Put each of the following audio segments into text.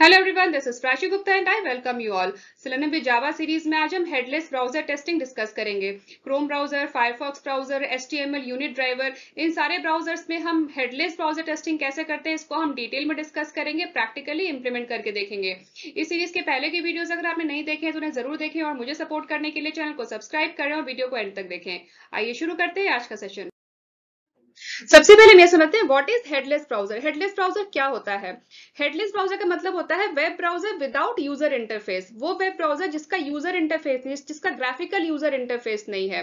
Hello everyone this is Prachi Gupta and I welcome you all Selenium में Java series में आज हम हेडलेस ब्राउजर टेस्टिंग डिस्कस करेंगे Chrome browser Firefox browser L unit driver इन सारे browsers में हम हेडलेस ब्राउजर टेस्टिंग कैसे करते हैं इसको हम डिटेल में डिस्कस करेंगे प्रैक्टिकली इंप्लीमेंट करके देखेंगे इस सीरीज के पहले के वीडियोज अगर आपने नहीं देखे तो उन्हें जरूर देखें और मुझे सपोर्ट करने के लिए चैनल को सब्सक्राइब करें और वीडियो को एंड तक देखें आइए शुरू करते हैं आज का सेशन सबसे पहले हम यह समझते हैं what is headless browser headless browser क्या होता है हेडलेस ब्राउजर का मतलब होता है web browser without user interface वो वेब ब्राउजर जिसका यूजर इंटरफेस नहीं जिसका ग्राफिकल यूजर इंटरफेस नहीं है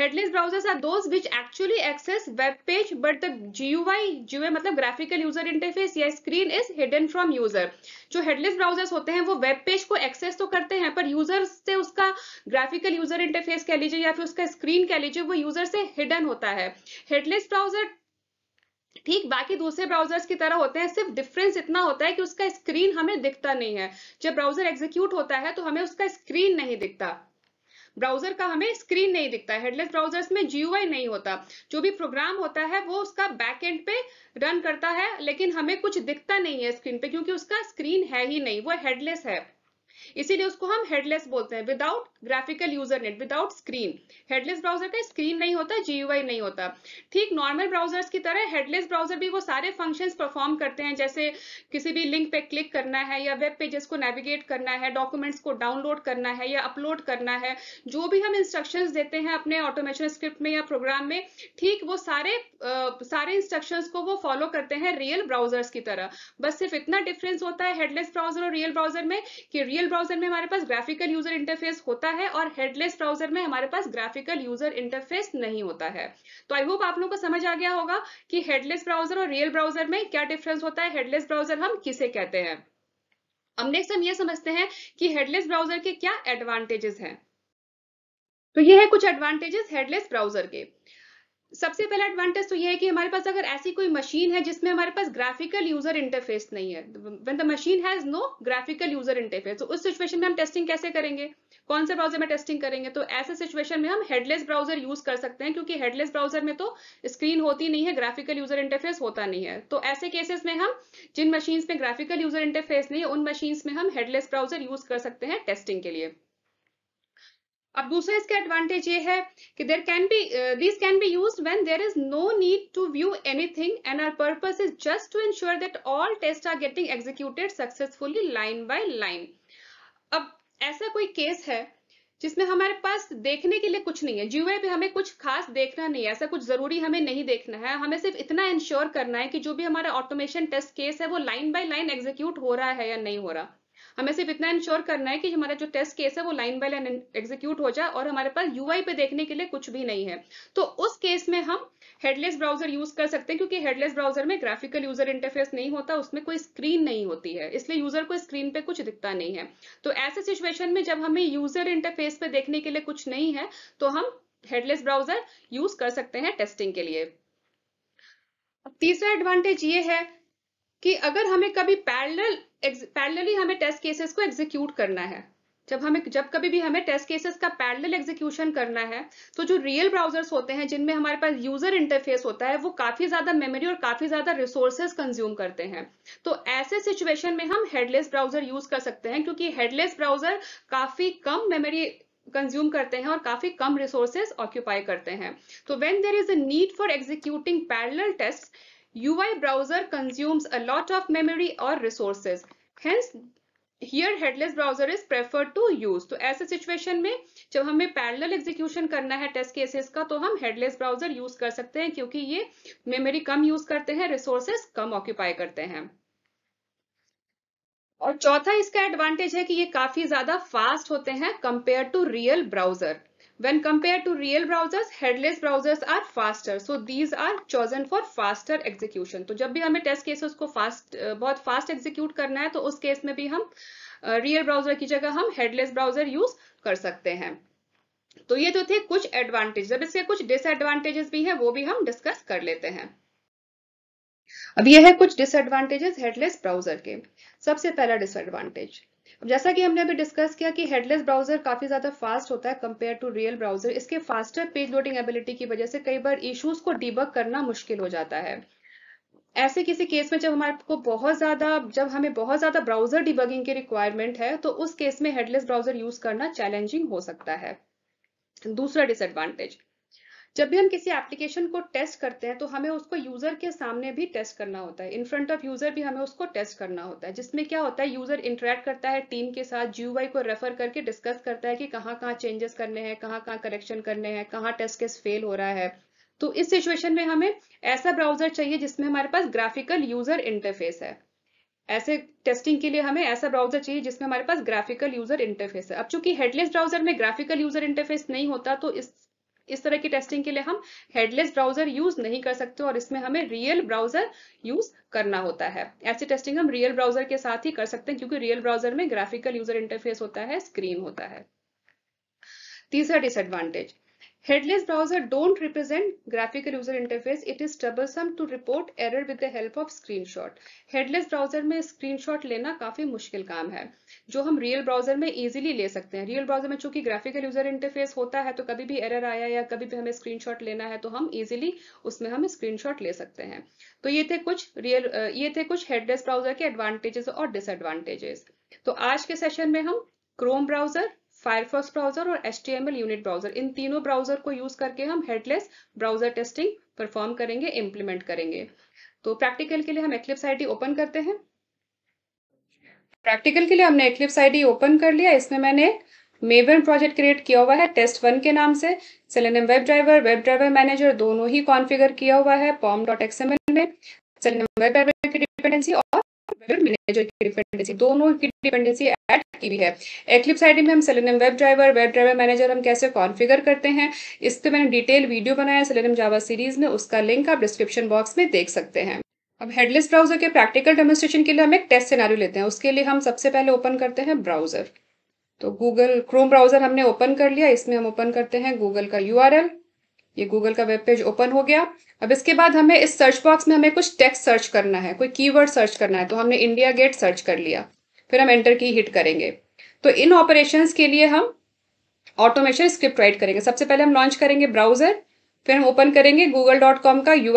headless browser are those which actually access web page but the GUI GUI मतलब ग्राफिकल यूजर इंटरफेस या screen is hidden from user जो headless browsers होते हैं वो वेब पेज को एक्सेस तो करते हैं पर यूजर से उसका ग्राफिकल यूजर इंटरफेस कह लीजिए या फिर उसका स्क्रीन कह लीजिए वो यूजर से हिडन होता है हेडलेस ब्राउजर ठीक बाकी दूसरे ब्राउजर्स की तरह होते हैं सिर्फ डिफरेंस इतना होता है कि उसका स्क्रीन हमें दिखता नहीं है जब ब्राउजर एग्जीक्यूट होता है तो हमें उसका स्क्रीन नहीं दिखता ब्राउजर का हमें स्क्रीन नहीं दिखता हेडलेस ब्राउजर्स में जीयूआई नहीं होता जो भी प्रोग्राम होता है वो उसका बैक एंड पे रन करता है लेकिन हमें कुछ दिखता नहीं है स्क्रीन पे क्योंकि उसका स्क्रीन है ही नहीं वो हेडलेस है इसीलिए उसको हम हेडलेस बोलते हैं without graphical user net without screen headless browser का स्क्रीन नहीं होता जीयूआई नहीं होता ठीक नॉर्मल ब्राउजर्स की तरह हेडलेस ब्राउजर भी वो सारे फंक्शन परफॉर्म करते हैं जैसे किसी भी लिंक पे क्लिक करना है या वेब पेजेस को नेविगेट करना है डॉक्यूमेंट्स को डाउनलोड करना है या अपलोड करना है जो भी हम इंस्ट्रक्शन देते हैं अपने ऑटोमेशन स्क्रिप्ट में या प्रोग्राम में ठीक वो सारे आ, सारे इंस्ट्रक्शन को वो फॉलो करते हैं रियल ब्राउजर्स की तरह बस सिर्फ इतना डिफरेंस होता है हेडलेस ब्राउजर और रियल ब्राउजर में कि रियल मेल ब्राउजर में हमारे पास ग्राफिकल यूजर इंटरफेस होता है और हेडलेस ब्राउजर में हमारे पास ग्राफिकल यूजर इंटरफेस नहीं होता है तो आई होप आप लोगों को समझ आ गया होगा कि हेडलेस ब्राउजर और रियल ब्राउजर में क्या डिफरेंस होता है हेडलेस ब्राउजर हम किसे कहते हैं अब नेक्स्ट हम ये समझते हैं कि हेडलेस ब्राउजर के क्या एडवांटेजेस हैं तो ये है कुछ एडवांटेजेस हेडलेस ब्राउजर के सबसे पहला एडवांटेज तो ये है कि हमारे पास अगर ऐसी कोई मशीन है जिसमें हमारे पास ग्राफिकल यूजर इंटरफेस नहीं है when the machine has no graphical user interface तो उस सिचुएशन में हम टेस्टिंग कैसे करेंगे कौन से ब्राउजर में टेस्टिंग करेंगे तो ऐसे सिचुएशन में हम हेडलेस ब्राउजर यूज कर सकते हैं क्योंकि हेडलेस ब्राउजर में तो स्क्रीन होती नहीं है ग्राफिकल यूजर इंटरफेस होता नहीं है तो ऐसे केसेस में हम जिन मशीन्स में ग्राफिकल यूजर इंटरफेस नहीं है उन मशीन्स में हम हेडलेस ब्राउजर यूज कर सकते हैं टेस्टिंग के लिए अब दूसरा इसका एडवांटेज ये है कि there can be this can be use when there is no need to view anything and our purpose is just to ensure that all test are getting executed successfully line by line अब ऐसा कोई case है जिसमें हमारे पास देखने के लिए कुछ नहीं है जीवे पे हमें कुछ खास देखना नहीं है ऐसा कुछ जरूरी हमें नहीं देखना है हमें सिर्फ इतना इंश्योर करना है कि जो भी हमारा ऑटोमेशन टेस्ट केस है वो लाइन बाय लाइन एग्जीक्यूट हो रहा है या नहीं हो रहा हमें सिर्फ इतना इंश्योर करना है कि हमारा जो टेस्ट केस है वो लाइन बाय लाइन एग्जीक्यूट हो जाए और हमारे पास यूआई पे देखने के लिए कुछ भी नहीं है तो उस केस में हम हेडलेस ब्राउजर यूज कर सकते हैं क्योंकि हेडलेस ब्राउजर में ग्राफिकल यूजर इंटरफेस नहीं होता उसमें कोई स्क्रीन नहीं होती है इसलिए यूजर को स्क्रीन पे कुछ दिखता नहीं है तो ऐसे सिचुएशन में जब हमें यूजर इंटरफेस पे देखने के लिए कुछ नहीं है तो हम हेडलेस ब्राउजर यूज कर सकते हैं टेस्टिंग के लिए तीसरा एडवांटेज ये है कि अगर हमें कभी पैरल पैरेलली हमें टेस्ट केसेस को एग्जीक्यूट करना है जब हमें जब कभी भी हमें टेस्ट केसेस का पैरेलल एग्जीक्यूशन करना है तो जो रियल ब्राउजर्स होते हैं जिनमें हमारे पास यूजर इंटरफेस होता है वो काफी ज्यादा मेमोरी और काफी ज्यादा रिसोर्सेज कंज्यूम करते हैं तो ऐसे सिचुएशन में हम हेडलेस ब्राउजर यूज कर सकते हैं क्योंकि हेडलेस ब्राउजर काफी कम मेमोरी कंज्यूम करते हैं और काफी कम रिसोर्सेज ऑक्यूपाई करते हैं तो when there is a need for executing parallel test UI browser consumes a lot of memory or resources. Hence, here headless browser is preferred to use तो ऐसे सिचुएशन में जब हमें parallel एग्जीक्यूशन करना है टेस्ट केसेस का तो हम हेडलेस ब्राउजर यूज कर सकते हैं क्योंकि ये मेमोरी कम यूज करते हैं रिसोर्सेस कम ऑक्यूपाई करते हैं और चौथा इसका एडवांटेज है कि ये काफी ज्यादा फास्ट होते हैं compare to real browser When compared to real browsers, headless browsers are faster. So these are chosen for faster execution. to jab bhi hame test cases ko fast bahut fast execute karna hai to us case में भी हम real browser ki jagah hum headless browser use kar sakte hain तो ये तो थे कुछ advantage अब इसके कुछ डिसएडवांटेजेस भी है वो भी हम डिस्कस कर लेते हैं अब ये है कुछ डिसएडवांटेजेस हेडलेस ब्राउजर के सबसे पहला डिसएडवांटेज जैसा कि हमने अभी डिस्कस किया कि हेडलेस ब्राउजर काफी ज्यादा फास्ट होता है कंपेयर टू रियल ब्राउजर इसके फास्टर पेज लोडिंग एबिलिटी की वजह से कई बार इश्यूज को डिबक करना मुश्किल हो जाता है ऐसे किसी केस में जब हमारे को बहुत ज्यादा जब हमें बहुत ज्यादा ब्राउजर डिबगिंग की रिक्वायरमेंट है तो उस केस में हेडलेस ब्राउजर यूज करना चैलेंजिंग हो सकता है दूसरा डिसएडवांटेज जब भी हम किसी एप्लीकेशन को टेस्ट करते हैं तो हमें उसको यूजर के सामने भी टेस्ट करना होता है इन फ्रंट ऑफ यूजर भी हमें उसको टेस्ट करना होता है जिसमें क्या होता है यूजर इंटरेक्ट करता है टीम के साथ जी को रेफर करके डिस्कस करता है कि कहाँ कहाँ चेंजेस करने हैं कहाँ कहाँ करेक्शन करने हैं कहाँ टेस्ट केस फेल हो रहा है तो इस सिचुएशन में हमें ऐसा ब्राउजर चाहिए जिसमें हमारे पास ग्राफिकल यूजर इंटरफेस है ऐसे टेस्टिंग के लिए हमें ऐसा ब्राउजर चाहिए जिसमें हमारे पास ग्राफिकल यूजर इंटरफेस है अब चूंकि हेडलेस ब्राउजर में ग्राफिकल यूजर इंटरफेस नहीं होता तो इस इस तरह की टेस्टिंग के लिए हम हेडलेस ब्राउजर यूज नहीं कर सकते और इसमें हमें रियल ब्राउजर यूज करना होता है ऐसी टेस्टिंग हम रियल ब्राउजर के साथ ही कर सकते हैं क्योंकि रियल ब्राउजर में ग्राफिकल यूजर इंटरफेस होता है स्क्रीन होता है तीसरा disadvantage browser don't represent graphical user interface it is trouble troublesome to report error with the help of screenshot headless browser में स्क्रीनशॉट लेना काफी मुश्किल काम है जो हम रियल ब्राउजर में इजीली ले सकते हैं रियल ब्राउजर में चूंकि ग्राफिकल यूजर इंटरफेस होता है तो कभी भी एरर आया या कभी भी हमें स्क्रीन लेना है तो हम इजिली उसमें हम स्क्रीन ले सकते हैं तो ये थे कुछ रियल ये थे कुछ हेडलेस ब्राउजर के एडवांटेजेस और डिसएडवांटेजेस तो आज के सेशन में हम क्रोम ब्राउजर फायरफॉक्स ब्राउजर और एच यूनिट ब्राउजर इन तीनों ब्राउजर को यूज करके हम हेडलेस ब्राउजर टेस्टिंग परफॉर्म करेंगे इम्प्लीमेंट करेंगे तो प्रैक्टिकल के लिए हम एक्लिप्स आई ओपन करते हैं प्रैक्टिकल के लिए हमने एक्लिप्स डी ओपन कर लिया इसमें मैंने मेवन प्रोजेक्ट क्रिएट किया हुआ है टेस्ट वन के नाम से Selenium web driver web driver manager दोनों ही कॉन्फ़िगर किया हुआ है पॉम डॉट एक्सएमएल में सेलेनियम वेब ड्राइवर की डिपेंडेंसी और वेब मैनेजर की डिपेंडेंसी दोनों की डिपेंडेंसी ऐड की हुई है एक्लिप्स आईडी में हम Selenium web driver web driver manager हम कैसे कॉन्फ़िगर करते हैं इस पर मैंने डिटेल वीडियो बनाया सेलेनियम जावा सीरीज़ में उसका लिंक आप डिस्क्रिप्शन बॉक्स में देख सकते हैं अब हेडलेस ब्राउजर के प्रैक्टिकल डेमोस्ट्रेशन के लिए हम एक टेस्ट सिनारी लेते हैं उसके लिए हम सबसे पहले ओपन करते हैं ब्राउजर तो गूगल क्रोम ब्राउजर हमने ओपन कर लिया इसमें हम ओपन करते हैं गूगल का यू ये गूगल का वेब पेज ओपन हो गया अब इसके बाद हमें इस सर्च बॉक्स में हमें कुछ टेक्स्ट सर्च करना है कोई कीवर्ड सर्च करना है तो हमने इंडिया गेट सर्च कर लिया फिर हम एंटर की हिट करेंगे तो इन ऑपरेशंस के लिए हम ऑटोमेशन स्क्रिप्ट राइट करेंगे सबसे पहले हम लॉन्च करेंगे ब्राउजर फिर हम ओपन करेंगे गूगल डॉट कॉम का यू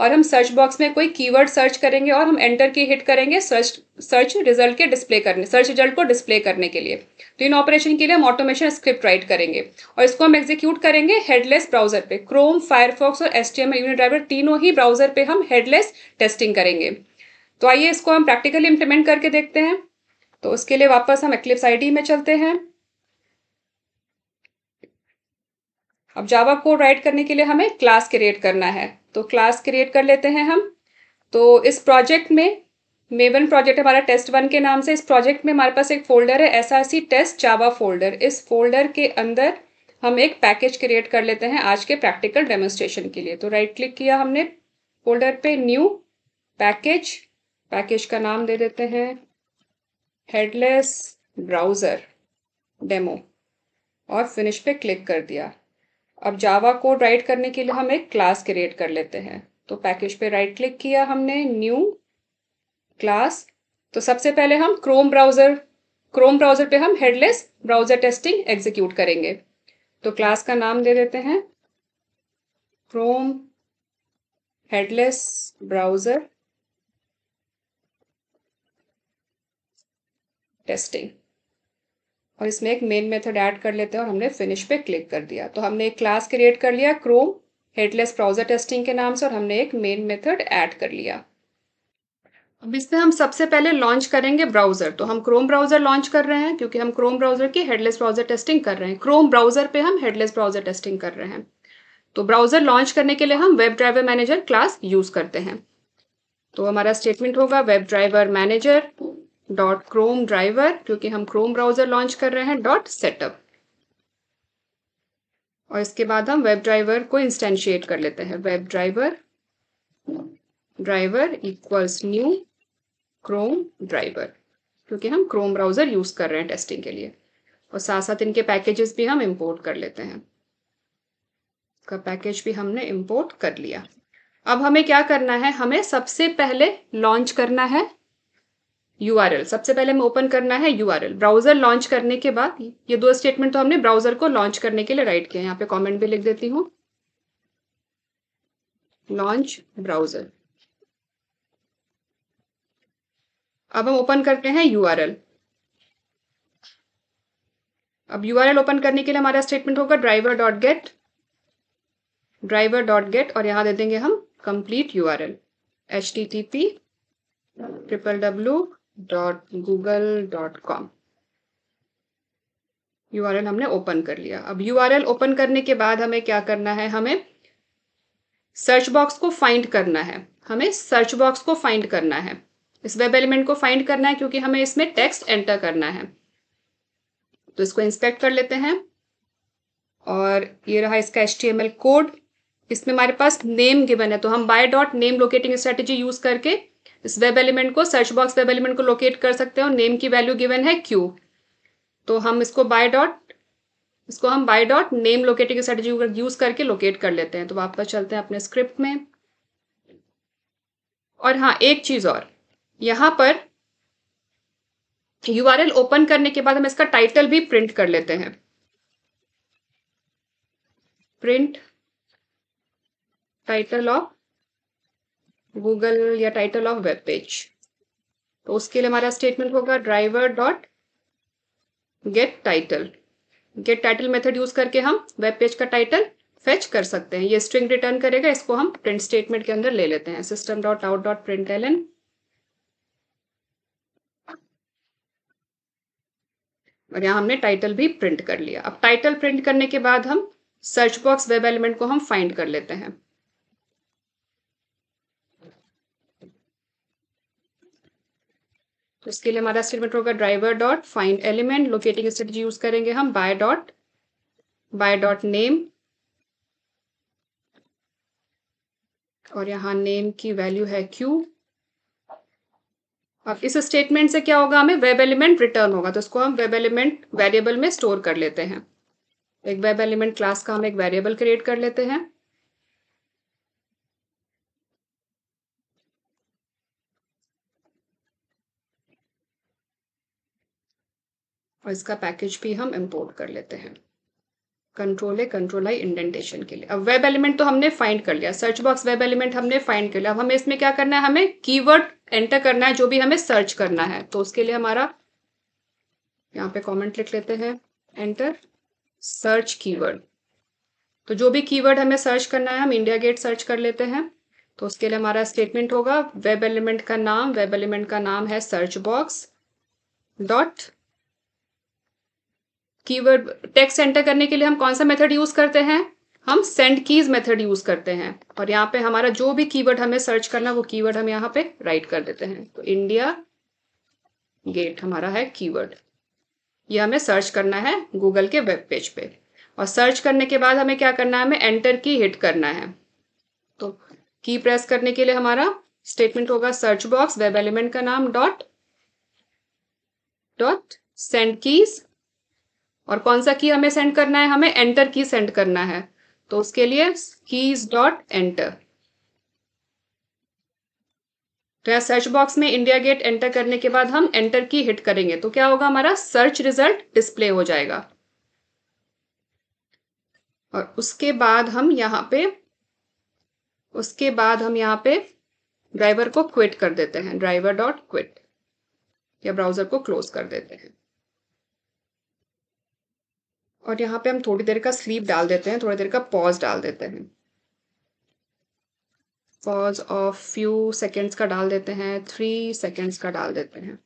और हम सर्च बॉक्स में कोई कीवर्ड सर्च करेंगे और हम एंटर की हिट करेंगे सर्च सर्च रिजल्ट के डिस्प्ले करने सर्च रिजल्ट को डिस्प्ले करने के लिए तो इन ऑपरेशन के लिए हम ऑटोमेशन स्क्रिप्ट राइट करेंगे और इसको हम एग्जीक्यूट करेंगे हेडलेस ब्राउजर पे क्रोम फायरफॉक्स और S T M unit driver तीनों ही ब्राउजर पर हम हेडलेस टेस्टिंग करेंगे तो आइए इसको हम प्रैक्टिकली इम्प्लीमेंट करके देखते हैं तो उसके लिए वापस हम एक्लिप्स आई में चलते हैं अब जावा को राइट करने के लिए हमें क्लास क्रिएट करना है तो क्लास क्रिएट कर लेते हैं हम तो इस प्रोजेक्ट में मेवन प्रोजेक्ट हमारा टेस्ट वन के नाम से इस प्रोजेक्ट में हमारे पास एक फोल्डर है S R C test Java folder इस फोल्डर के अंदर हम एक पैकेज क्रिएट कर लेते हैं आज के प्रैक्टिकल डेमोन्स्ट्रेशन के लिए तो राइट क्लिक किया हमने फोल्डर पे न्यू पैकेज पैकेज का नाम दे देते हैं हेडलेस ब्राउज़र डेमो और फिनिश पे क्लिक कर दिया अब जावा कोड राइट करने के लिए हम एक क्लास क्रिएट कर लेते हैं तो पैकेज पे राइट क्लिक किया हमने न्यू क्लास तो सबसे पहले हम क्रोम ब्राउज़र क्रोम ब्राउज़र पे हम हेडलेस ब्राउज़र टेस्टिंग एग्जीक्यूट करेंगे तो क्लास का नाम दे देते हैं क्रोम हेडलेस ब्राउज़र टेस्टिंग और इसमें एक मेन मेथड ऐड कर लेते हैं और हमने फिनिश पे क्लिक कर दिया तो हमने एक क्लास क्रिएट कर लिया क्रोम हेडलेस ब्राउजर टेस्टिंग के नाम से और हमने एक मेन मेथड ऐड कर लिया अब इसमें हम सबसे पहले लॉन्च करेंगे ब्राउजर तो हम क्रोम ब्राउजर लॉन्च कर रहे हैं क्योंकि हम क्रोम ब्राउजर की हेडलेस ब्राउजर टेस्टिंग कर रहे हैं क्रोम ब्राउजर पे हम हेडलेस ब्राउजर टेस्टिंग कर रहे हैं तो ब्राउजर लॉन्च करने के लिए हम web driver manager class use करते हैं तो हमारा स्टेटमेंट होगा web driver manager dot Chrome driver क्योंकि हम क्रोम ब्राउजर लॉन्च कर रहे हैं डॉट सेटअप और इसके बाद हम वेब ड्राइवर को इंस्टेंशिएट कर लेते हैं web driver driver equals new Chrome driver क्योंकि हम क्रोम ब्राउजर यूज कर रहे हैं टेस्टिंग के लिए और साथ साथ इनके पैकेजेस भी हम इम्पोर्ट कर लेते हैं का पैकेज भी हमने इम्पोर्ट कर लिया अब हमें क्या करना है हमें सबसे पहले लॉन्च करना है यू सबसे पहले हमें ओपन करना है यू ब्राउजर लॉन्च करने के बाद ये दो स्टेटमेंट तो हमने ब्राउजर को लॉन्च करने के लिए राइट किया यहाँ पे कॉमेंट भी लिख देती हूँ लॉन्च ब्राउजर अब हम ओपन करते हैं यू अब यू ओपन करने के लिए हमारा स्टेटमेंट होगा driver dot get driver dot get और यहां दे देंगे हम complete U R L H T T P triple W dot Google dot com U हमने ओपन कर लिया अब यू ओपन करने के बाद हमें क्या करना है हमें सर्च बॉक्स को फाइंड करना है हमें सर्च बॉक्स को फाइंड करना है इस वेब एलिमेंट को फाइंड करना है क्योंकि हमें इसमें टेक्स्ट एंटर करना है तो इसको इंस्पेक्ट कर लेते हैं और ये रहा इसका एच कोड इसमें हमारे पास नेम गिवन है तो हम by dot name locating strategy use करके इस वेब एलिमेंट को सर्च बॉक्स वेब एलिमेंट को लोकेट कर सकते हो नेम की वैल्यू गिवन है क्यू तो हम इसको बाय डॉट इसको हम by dot name locating strategy use करके लोकेट कर लेते हैं तो वापस चलते हैं अपने स्क्रिप्ट में और हाँ एक चीज और यहां पर यू ओपन करने के बाद हम इसका टाइटल भी प्रिंट कर लेते हैं प्रिंट टाइटल ऑफ गूगल या टाइटल ऑफ वेब पेज तो उसके लिए हमारा स्टेटमेंट होगा driver dot get title get title method use करके हम वेब पेज का टाइटल फेच कर सकते हैं ये स्ट्रिंग रिटर्न करेगा इसको हम प्रिंट स्टेटमेंट के अंदर ले लेते हैं system dot out dot print L N और यहाँ हमने टाइटल भी प्रिंट कर लिया अब टाइटल प्रिंट करने के बाद हम सर्च बॉक्स वेब एलिमेंट को हम फाइंड कर लेते हैं तो इसके लिए हमारा स्टेटमेंट होगा driver dot find element locating strategy use करेंगे हम by dot by dot name और यहाँ नेम की वैल्यू है क्यू अब इस स्टेटमेंट से क्या होगा हमें वेब एलिमेंट रिटर्न होगा तो इसको हम वेब एलिमेंट वेरिएबल में स्टोर कर लेते हैं एक वेब एलिमेंट क्लास का हम एक वेरिएबल क्रिएट कर लेते हैं और इसका पैकेज भी हम इम्पोर्ट कर लेते हैं कंट्रोल है कंट्रोल आई इंडेंटेशन के लिए अब वेब एलिमेंट तो हमने फाइंड कर लिया सर्च बॉक्स वेब एलिमेंट हमने फाइंड कर लिया अब हमें इसमें क्या करना है हमें कीवर्ड एंटर करना है जो भी हमें सर्च करना है तो उसके लिए हमारा यहाँ पे कमेंट लिख लेते हैं एंटर सर्च कीवर्ड तो जो भी कीवर्ड हमें सर्च करना है हम इंडिया गेट सर्च कर लेते हैं तो उसके लिए हमारा स्टेटमेंट होगा वेब एलिमेंट का नाम वेब एलिमेंट का नाम है search box dot keyword text enter करने के लिए हम कौन सा मेथड यूज करते हैं हम सेंड कीज मेथड यूज करते हैं और यहाँ पे हमारा जो भी कीवर्ड हमें सर्च करना वो कीवर्ड हम यहाँ पे राइट कर देते हैं तो इंडिया गेट हमारा है कीवर्ड ये हमें सर्च करना है गूगल के वेब पेज पे और सर्च करने के बाद हमें क्या करना है हमें एंटर की हिट करना है तो की प्रेस करने के लिए हमारा स्टेटमेंट होगा सर्च बॉक्स वेब एलिमेंट का नाम डॉट डॉट सेंड कीज और कौन सा की हमें सेंड करना है हमें एंटर की सेंड करना है तो उसके लिए कीज डॉट एंटर तो यहाँ सर्च बॉक्स में इंडिया गेट एंटर करने के बाद हम एंटर की हिट करेंगे तो क्या होगा हमारा सर्च रिजल्ट डिस्प्ले हो जाएगा और उसके बाद हम यहाँ पे उसके बाद हम यहाँ पे ड्राइवर को क्विट कर देते हैं ड्राइवर डॉट क्विट या ब्राउजर को क्लोज कर देते हैं और यहाँ पे हम थोड़ी देर का स्लीप डाल देते हैं थोड़ी देर का पॉज डाल देते हैं पॉज ऑफ फ्यू सेकेंड्स का डाल देते हैं थ्री सेकेंड्स का डाल देते हैं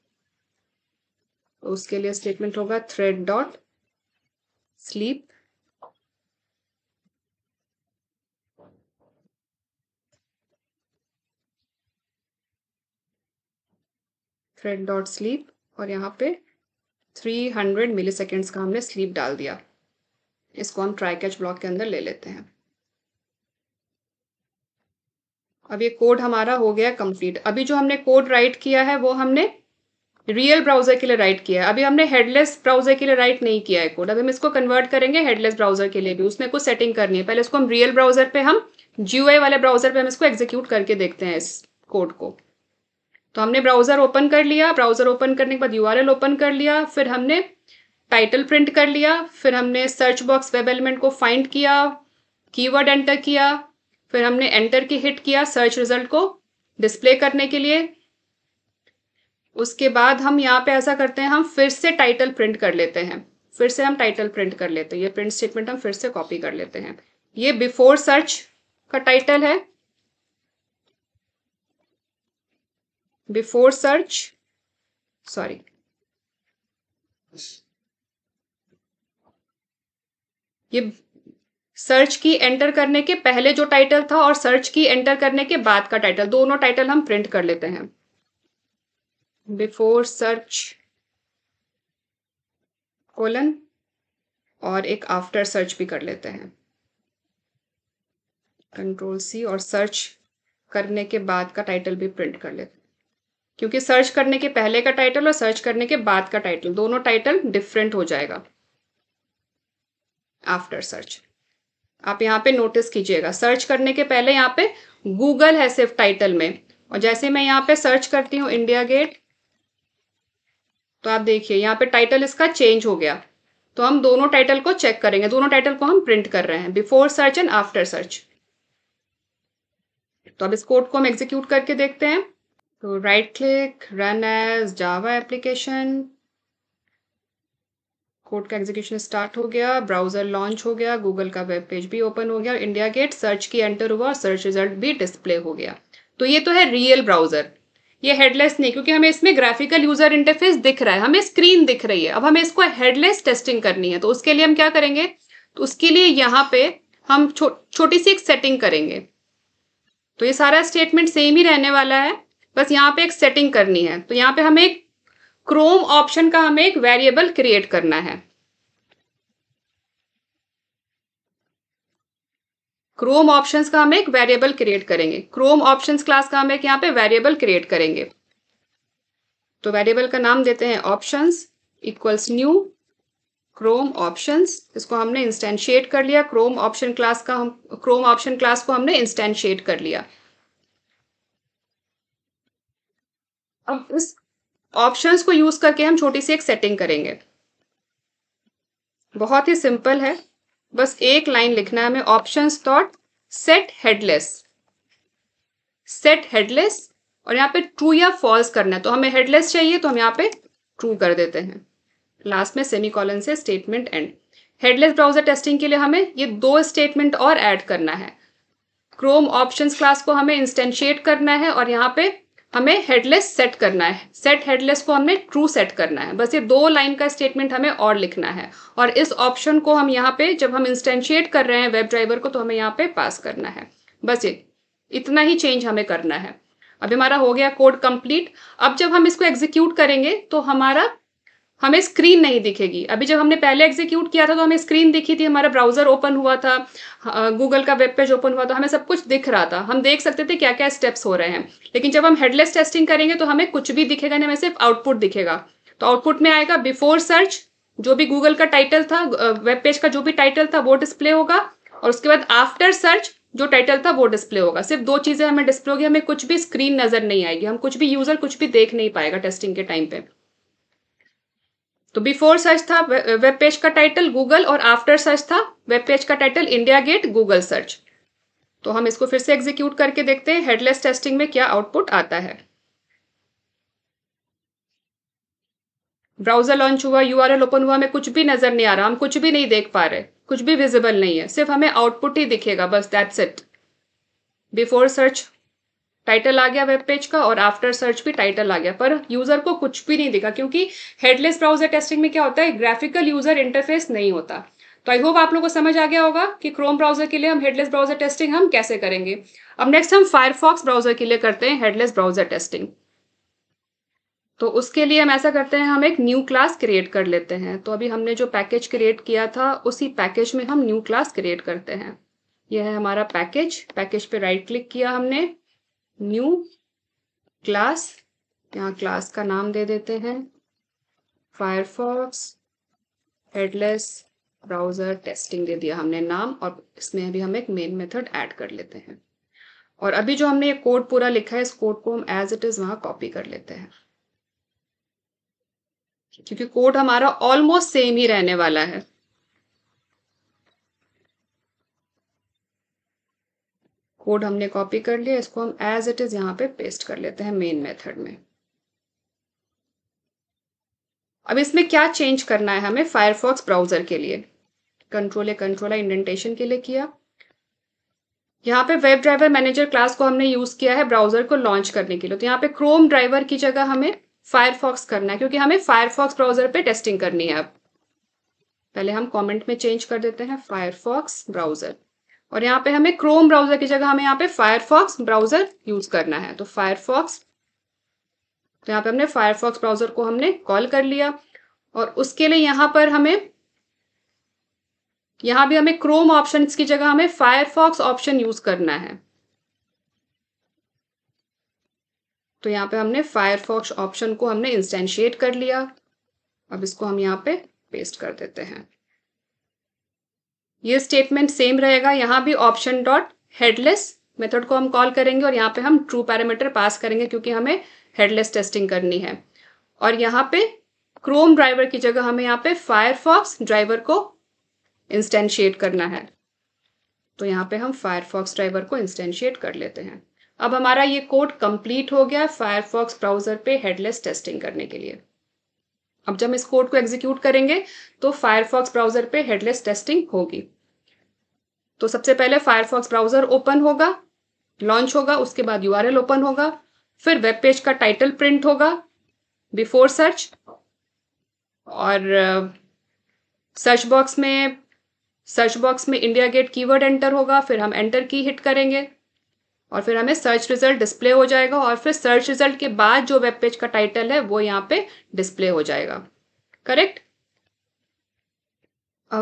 उसके लिए स्टेटमेंट होगा thread dot sleep thread dot sleep और यहाँ पे 300 मिली सेकेंड्स का हमने स्लीप डाल दिया इसको हम ट्राई कैच ब्लॉक के अंदर ले लेते हैं अब ये कोड हमारा हो गया कंप्लीट अभी जो हमने कोड राइट किया है वो हमने रियल ब्राउजर के लिए राइट किया है अभी हमने हेडलेस ब्राउजर के लिए राइट नहीं किया है कोड अभी हम इसको कन्वर्ट करेंगे हेडलेस ब्राउजर के लिए भी उसमें कुछ सेटिंग करनी है पहले इसको हम रियल ब्राउजर पे हम जीयूआई वाले ब्राउजर पे हम इसको एग्जीक्यूट करके देखते हैं इस कोड को तो हमने ब्राउज़र ओपन कर लिया ब्राउज़र ओपन करने के बाद यू ओपन कर लिया फिर हमने टाइटल प्रिंट कर लिया फिर हमने सर्च बॉक्स वेब एलिमेंट को फाइंड किया कीवर्ड एंटर किया फिर हमने एंटर की हिट किया सर्च रिजल्ट को डिस्प्ले करने के लिए उसके बाद हम यहाँ पे ऐसा करते हैं हम फिर से टाइटल प्रिंट कर लेते हैं फिर से हम टाइटल प्रिंट कर लेते हैं ये प्रिंट स्टेटमेंट हम फिर से कॉपी कर लेते हैं ये बिफोर सर्च का टाइटल है बिफोर सर्च सॉरी ये सर्च की एंटर करने के पहले जो टाइटल था और सर्च की एंटर करने के बाद का टाइटल दोनों टाइटल हम प्रिंट कर लेते हैं बिफोर सर्च कोलन और एक आफ्टर सर्च भी कर लेते हैं कंट्रोल सी और सर्च करने के बाद का टाइटल भी प्रिंट कर लेते हैं क्योंकि सर्च करने के पहले का टाइटल और सर्च करने के बाद का टाइटल दोनों टाइटल डिफरेंट हो जाएगा आफ्टर सर्च आप यहाँ पे नोटिस कीजिएगा सर्च करने के पहले यहाँ पे गूगल है सिर्फ टाइटल में और जैसे मैं यहाँ पे सर्च करती हूँ इंडिया गेट तो आप देखिए यहाँ पे टाइटल इसका चेंज हो गया तो हम दोनों टाइटल को चेक करेंगे दोनों टाइटल को हम प्रिंट कर रहे हैं before search and after search तो अब इस कोड को हम एग्जीक्यूट करके देखते हैं So तो right click, run as Java application. Code का एग्जीक्यूशन स्टार्ट हो गया ब्राउजर लॉन्च हो गया गूगल का वेब पेज भी ओपन हो गया और इंडिया गेट सर्च की एंटर हुआ और सर्च रिजल्ट भी डिस्प्ले हो गया तो ये तो है रियल ब्राउजर ये हेडलेस नहीं क्योंकि हमें इसमें ग्राफिकल यूजर इंटरफेस दिख रहा है हमें स्क्रीन दिख रही है अब हमें इसको हेडलेस टेस्टिंग करनी है तो उसके लिए हम क्या करेंगे तो उसके लिए यहाँ पे हम छो, छोटी सी एक सेटिंग करेंगे तो ये सारा स्टेटमेंट सेम ही रहने वाला है बस यहाँ पे एक सेटिंग करनी है तो यहाँ पे हमें एक क्रोम ऑप्शन का हमें एक वेरिएबल क्रिएट करना है क्रोम ऑप्शंस का हमें एक वेरिएबल क्रिएट करेंगे क्रोम ऑप्शंस क्लास का हमें यहाँ पे वेरिएबल क्रिएट करेंगे तो वेरिएबल का नाम देते हैं options equals new Chrome options इसको हमने इंस्टेंशिएट कर लिया क्रोम ऑप्शन क्लास का हम क्रोम ऑप्शन क्लास को हमने इंस्टेंशिएट कर लिया अब इस ऑप्शंस को यूज करके हम छोटी सी एक सेटिंग करेंगे बहुत ही सिंपल है बस एक लाइन लिखना है हमें option dot set headless set headless और यहाँ पे ट्रू या फॉल्स करना है तो हमें हेडलेस चाहिए तो हम यहाँ पे ट्रू कर देते हैं लास्ट में सेमी कॉलन से statement end headless browser testing के लिए हमें ये दो स्टेटमेंट और ऐड करना है क्रोम ऑप्शंस क्लास को हमें इंस्टेंशिएट करना है और यहाँ पे हमें हेडलेस सेट करना है सेट हेडलेस को हमने ट्रू सेट करना है बस ये दो लाइन का स्टेटमेंट हमें और लिखना है और इस ऑप्शन को हम यहाँ पे जब हम इंस्टेंशिएट कर रहे हैं वेब ड्राइवर को तो हमें यहाँ पे पास करना है बस ये इतना ही चेंज हमें करना है अभी हमारा हो गया कोड कंप्लीट अब जब हम इसको एग्जीक्यूट करेंगे तो हमारा हमें स्क्रीन नहीं दिखेगी अभी जब हमने पहले एग्जीक्यूट किया था तो हमें स्क्रीन दिखी थी हमारा ब्राउज़र ओपन हुआ था गूगल का वेब पेज ओपन हुआ था हमें सब कुछ दिख रहा था हम देख सकते थे क्या क्या स्टेप्स हो रहे हैं लेकिन जब हम हेडलेस टेस्टिंग करेंगे तो हमें कुछ भी दिखेगा नहीं हमें सिर्फ आउटपुट दिखेगा तो आउटपुट में आएगा बिफोर सर्च जो भी गूगल का टाइटल था वेब पेज का जो भी टाइटल था वो डिस्प्ले होगा और उसके बाद आफ्टर सर्च जो टाइटल था वो डिस्प्ले होगा सिर्फ दो चीज़ें हमें डिस्प्ले होगी हमें कुछ भी स्क्रीन नज़र नहीं आएगी हम कुछ भी यूज़र कुछ भी देख नहीं पाएगा टेस्टिंग के टाइम पे तो बिफोर सर्च था वेब पेज uh, का टाइटल गूगल और आफ्टर सर्च था वेब पेज का title India Gate Google search तो हम इसको फिर से एग्जीक्यूट करके देखते हैं हेडलेस टेस्टिंग में क्या आउटपुट आता है ब्राउजर लॉन्च हुआ यू ओपन हुआ हमें कुछ भी नजर नहीं आ रहा हम कुछ भी नहीं देख पा रहे कुछ भी विजिबल नहीं है सिर्फ हमें आउटपुट ही दिखेगा बस that's it before search title आ गया वेब पेज का और आफ्टर सर्च भी टाइटल आ गया पर यूजर को कुछ भी नहीं दिखा क्योंकि हेडलेस ब्राउजर टेस्टिंग में क्या होता है ग्राफिकल यूजर इंटरफेस नहीं होता तो आई होप आप लोगों को समझ आ गया होगा कि क्रोम ब्राउजर के लिए हम हेडलेस ब्राउजर टेस्टिंग हम कैसे करेंगे अब नेक्स्ट हम फायरफॉक्स ब्राउजर के लिए करते हैं हेडलेस ब्राउजर टेस्टिंग तो उसके लिए हम ऐसा करते हैं हम एक न्यू क्लास क्रिएट कर लेते हैं तो अभी हमने जो पैकेज क्रिएट किया था उसी पैकेज में हम न्यू क्लास क्रिएट करते हैं यह है हमारा पैकेज पैकेज पे राइट क्लिक किया हमने न्यू क्लास यहाँ क्लास का नाम दे देते हैं फायरफॉक्स हेडलेस ब्राउज़र टेस्टिंग दे दिया हमने नाम और इसमें अभी हम एक मेन मेथड ऐड कर लेते हैं और अभी जो हमने ये कोड पूरा लिखा है इस कोड को हम एज इट इज़ वहां कॉपी कर लेते हैं क्योंकि कोड हमारा ऑलमोस्ट सेम ही रहने वाला है कोड हमने कॉपी कर लिया इसको हम एज इट इज़ यहाँ पे पेस्ट कर लेते हैं मेन मेथड में अब इसमें क्या चेंज करना है हमें फायरफॉक्स ब्राउजर के लिए कंट्रोल ए कंट्रोल इंडेंटेशन के लिए किया यहाँ पे वेब ड्राइवर मैनेजर क्लास को हमने यूज किया है ब्राउजर को लॉन्च करने के लिए तो यहाँ पे क्रोम ड्राइवर की जगह हमें फायरफॉक्स करना है क्योंकि हमें फायरफॉक्स ब्राउजर पे टेस्टिंग करनी है अब पहले हम कमेंट में चेंज कर देते हैं फायरफॉक्स ब्राउजर और यहाँ पे हमें क्रोम ब्राउजर की जगह हमें यहाँ पे फायरफॉक्स ब्राउजर यूज करना है तो फायरफॉक्स तो यहाँ पे हमने फायरफॉक्स ब्राउजर को हमने कॉल कर लिया और उसके लिए यहां पर हमें यहां भी हमें क्रोम ऑप्शन की जगह हमें फायरफॉक्स ऑप्शन यूज करना है तो यहां पे हमने फायरफॉक्स ऑप्शन को हमने इंस्टेंशिएट कर लिया अब इसको हम यहाँ पे पेस्ट कर देते हैं ये स्टेटमेंट सेम रहेगा यहाँ भी ऑप्शन डॉट हेडलेस मेथड को हम कॉल करेंगे और यहाँ पे हम ट्रू पैरामीटर पास करेंगे क्योंकि हमें हेडलेस टेस्टिंग करनी है और यहाँ पे क्रोम ड्राइवर की जगह हमें यहाँ पे फायरफॉक्स ड्राइवर को इंस्टेंशिएट करना है तो यहाँ पे हम फायरफॉक्स ड्राइवर को इंस्टेंशिएट कर लेते हैं अब हमारा ये कोड कंप्लीट हो गया फायरफॉक्स ब्राउजर पे हेडलेस टेस्टिंग करने के लिए अब जब इस कोड को एग्जीक्यूट करेंगे तो फायरफॉक्स ब्राउजर पे हेडलेस टेस्टिंग होगी तो सबसे पहले फायरफॉक्स ब्राउजर ओपन होगा लॉन्च होगा उसके बाद एल ओपन होगा फिर वेब पेज का टाइटल प्रिंट होगा बिफोर सर्च और सर्च uh, बॉक्स में सर्च बॉक्स में इंडिया गेट कीवर्ड एंटर होगा फिर हम एंटर की हिट करेंगे और फिर हमें सर्च रिजल्ट डिस्प्ले हो जाएगा और फिर सर्च रिजल्ट के बाद जो वेब पेज का टाइटल है वो यहाँ पे डिस्प्ले हो जाएगा करेक्ट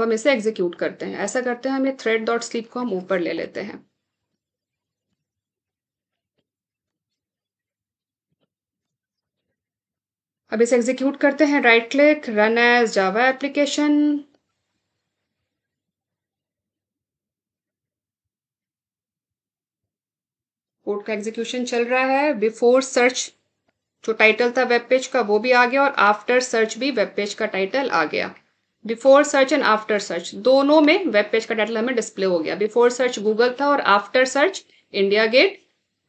हम इसे एग्जीक्यूट करते हैं ऐसा करते हैं हम ये थ्रेड डॉट स्लीप को हम ऊपर ले लेते हैं अब इसे एग्जीक्यूट करते हैं right click run as Java application code का एग्जीक्यूशन चल रहा है बिफोर सर्च जो टाइटल था वेब पेज का वो भी आ गया और आफ्टर सर्च भी वेब पेज का टाइटल आ गया before search and after search दोनों में वेब पेज का टाइटल हमें डिस्प्ले हो गया बिफोर सर्च गूगल था और after search India Gate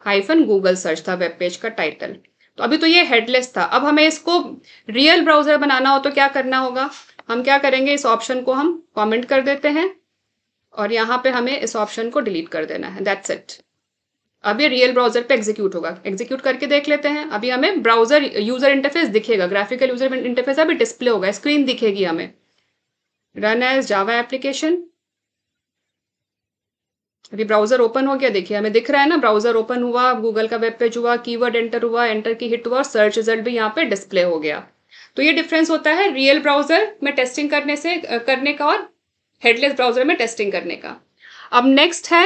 hyphen Google search था वेब पेज का टाइटल तो अभी तो ये हेडलेस था अब हमें इसको रियल ब्राउजर बनाना हो तो क्या करना होगा हम क्या करेंगे इस ऑप्शन को हम कॉमेंट कर देते हैं और यहाँ पे हमें इस ऑप्शन को डिलीट कर देना है दैट्स इट अभी रियल ब्राउजर पे एग्जीक्यूट होगा एग्जीक्यूट करके देख लेते हैं अभी हमें ब्राउजर यूजर इंटरफेस दिखेगा ग्राफिकल यूजर इंटरफेस अभी डिस्प्ले होगा स्क्रीन दिखेगी हमें रन एज जावा एप्लीकेशन अभी ब्राउजर ओपन हो गया देखिए हमें दिख रहा है ना ब्राउजर ओपन हुआ गूगल का वेब पेज हुआ कीवर्ड एंटर हुआ एंटर की हिट हुआ और सर्च रिजल्ट भी यहाँ पे डिस्प्ले हो गया तो ये डिफरेंस होता है रियल ब्राउजर में टेस्टिंग करने से करने का और हेडलेस ब्राउजर में टेस्टिंग करने का अब नेक्स्ट है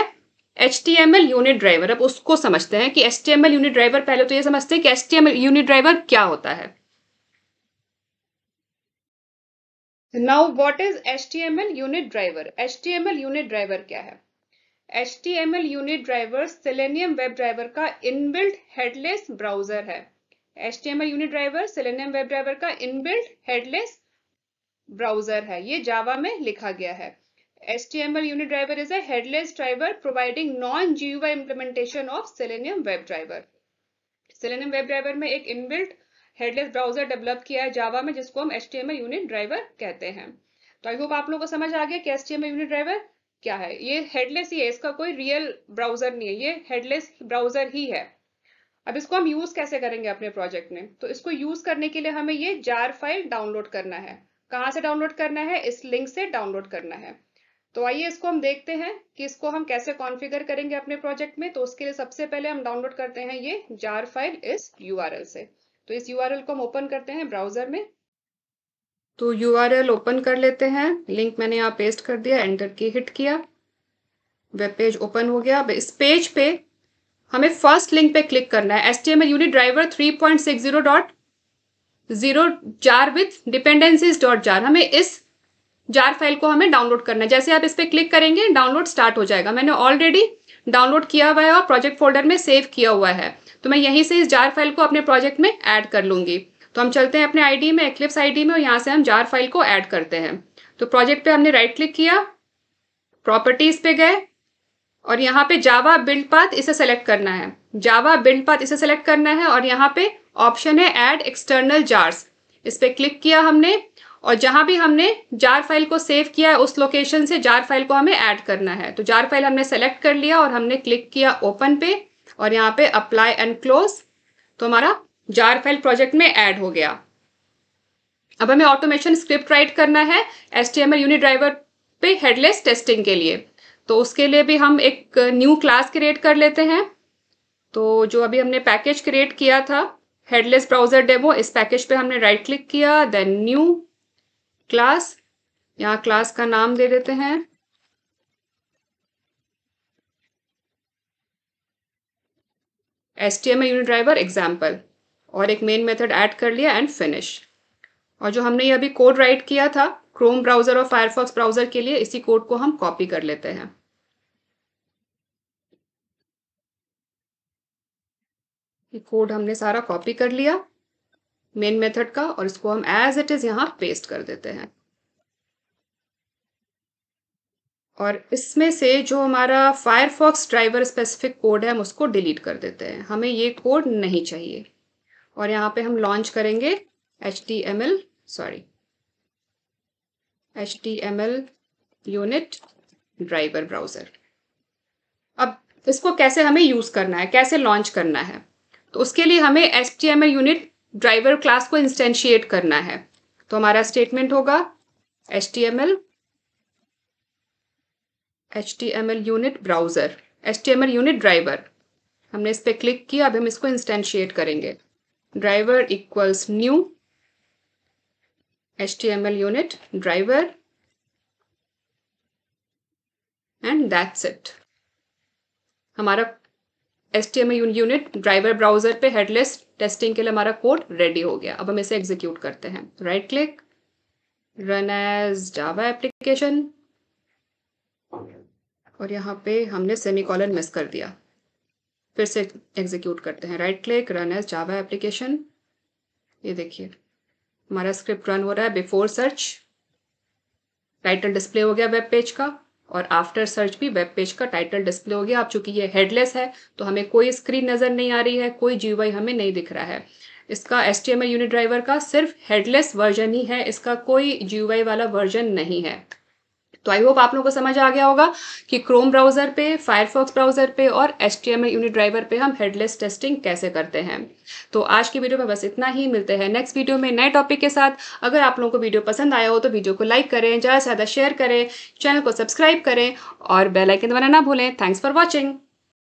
H T M L unit driver अब उसको समझते हैं कि H T M L unit driver पहले तो ये समझते हैं कि H T M L unit driver क्या होता है now what is H T M L unit driver H T M L unit driver क्या है H T M L unit driver Selenium web driver का इनबिल्ट हेडलेस ब्राउजर है H T M L unit driver Selenium web driver का inbuilt headless browser है ये Java में लिखा गया है T M L driver is a headless driver providing non providing implementation of Selenium web driver Selenium web driver में एक inbuilt headless browser develop किया है जावा में जिसको हम एच यूनिट ड्राइवर कहते हैं तो आई होप आप लोगों को समझ आ गया कि एच यूनिट ड्राइवर क्या है ये हेडलेस ही है इसका कोई रियल ब्राउजर नहीं है ये हेडलेस ब्राउजर ही है अब इसको हम यूज कैसे करेंगे अपने प्रोजेक्ट में तो इसको यूज करने के लिए हमें ये जार फाइल डाउनलोड करना है कहाँ से डाउनलोड करना है इस लिंक से डाउनलोड करना है तो आइए इसको हम देखते हैं कि इसको हम कैसे कॉन्फ़िगर करेंगे अपने प्रोजेक्ट में तो उसके लिए सबसे पहले हम डाउनलोड करते हैं ये जार फाइल इस यूआरएल से तो इस यू को हम ओपन करते हैं ब्राउजर में तो यू ओपन कर लेते हैं लिंक मैंने यहाँ पेस्ट कर दिया एंटर की हिट किया वेब पेज ओपन हो गया अब इस पेज पे हमें फर्स्ट लिंक पे क्लिक करना है S T M L unit driver three point six zero dot zero jar with dependencies dot jar हमें इस जार फाइल को हमें डाउनलोड करना है जैसे आप इस पर क्लिक करेंगे डाउनलोड स्टार्ट हो जाएगा मैंने ऑलरेडी डाउनलोड किया हुआ है और प्रोजेक्ट फोल्डर में सेव किया हुआ है तो मैं यहीं से इस जार फाइल को अपने प्रोजेक्ट में ऐड कर लूंगी तो हम चलते हैं अपने आईडी में एक्लिप्स आईडी में और यहाँ से हम जार फाइल को ऐड करते हैं तो प्रोजेक्ट पे हमने राइट क्लिक किया प्रॉपर्टीज पे गए और यहाँ पे जावा बिल्ड पाथ इसे सेलेक्ट करना है जावा बिल्ड पाथ इसे सेलेक्ट करना है और यहाँ पे ऑप्शन है ऐड एक्सटर्नल जार्स इस पर क्लिक किया हमने और जहाँ भी हमने जार फाइल को सेव किया है उस लोकेशन से जार फाइल को हमें ऐड करना है तो जार फाइल हमने सेलेक्ट कर लिया और हमने क्लिक किया ओपन पे और यहाँ पे अप्लाई एंड क्लोज तो हमारा जार फाइल प्रोजेक्ट में ऐड हो गया अब हमें ऑटोमेशन स्क्रिप्ट राइट करना है S T M L unit driver पे हेडलेस टेस्टिंग के लिए तो उसके लिए भी हम एक न्यू क्लास क्रिएट कर लेते हैं तो जो अभी हमने पैकेज क्रिएट किया था हेडलेस ब्राउजर डेमो इस पैकेज पे हमने राइट क्लिक किया देन न्यू क्लास यहाँ क्लास का नाम दे देते हैं S T M unit driver example और एक मेन मेथड ऐड कर लिया एंड फिनिश और जो हमने ये अभी कोड राइट किया था क्रोम ब्राउजर और फायरफॉक्स ब्राउजर के लिए इसी कोड को हम कॉपी कर लेते हैं ये कोड हमने सारा कॉपी कर लिया मेन मेथड का और इसको हम एज इट इज यहाँ पेस्ट कर देते हैं और इसमें से जो हमारा फायरफॉक्स ड्राइवर स्पेसिफिक कोड है हम उसको डिलीट कर देते हैं हमें ये कोड नहीं चाहिए और यहाँ पे हम लॉन्च करेंगे H T M L sorry H T M L unit driver browser अब इसको कैसे हमें यूज़ करना है कैसे लॉन्च करना है तो उसके लिए हमें H T M L unit driver class को इंस्टेंशिएट करना है तो हमारा स्टेटमेंट होगा H T M L H T M L unit browser H T M L unit driver हमने इस पर क्लिक किया अब हम इसको इंस्टेंशिएट करेंगे driver equals new H T M L unit driver and that's it हमारा S T M unit driver browser पे हेडलेस टेस्टिंग के लिए हमारा कोड रेडी हो गया अब हम इसे एग्जीक्यूट करते हैं right click run as Java application और यहाँ पे हमने सेमी कॉलन मिस कर दिया फिर से एग्जीक्यूट करते हैं right click run as Java application ये देखिए हमारा स्क्रिप्ट रन हो रहा है बिफोर सर्च टाइटल डिस्प्ले हो गया वेब पेज का और आफ्टर सर्च भी वेब पेज का टाइटल डिस्प्ले हो गया अब चूंकि ये हेडलेस है तो हमें कोई स्क्रीन नज़र नहीं आ रही है कोई जीवाई हमें नहीं दिख रहा है इसका S T M unit driver का सिर्फ हेडलेस वर्जन ही है इसका कोई जीवाई वाला वर्जन नहीं है तो आई होप आप लोगों को समझ आ गया होगा कि क्रोम ब्राउज़र पे फायरफॉक्स ब्राउज़र पे और H T M unit driver पे हम हेडलेस टेस्टिंग कैसे करते हैं तो आज की वीडियो में बस इतना ही मिलते हैं नेक्स्ट वीडियो में नए टॉपिक के साथ अगर आप लोगों को वीडियो पसंद आया हो तो वीडियो को लाइक करें ज़्यादा से ज़्यादा शेयर करें चैनल को सब्सक्राइब करें और बेलाइकन दबाना ना भूलें थैंक्स फॉर वॉचिंग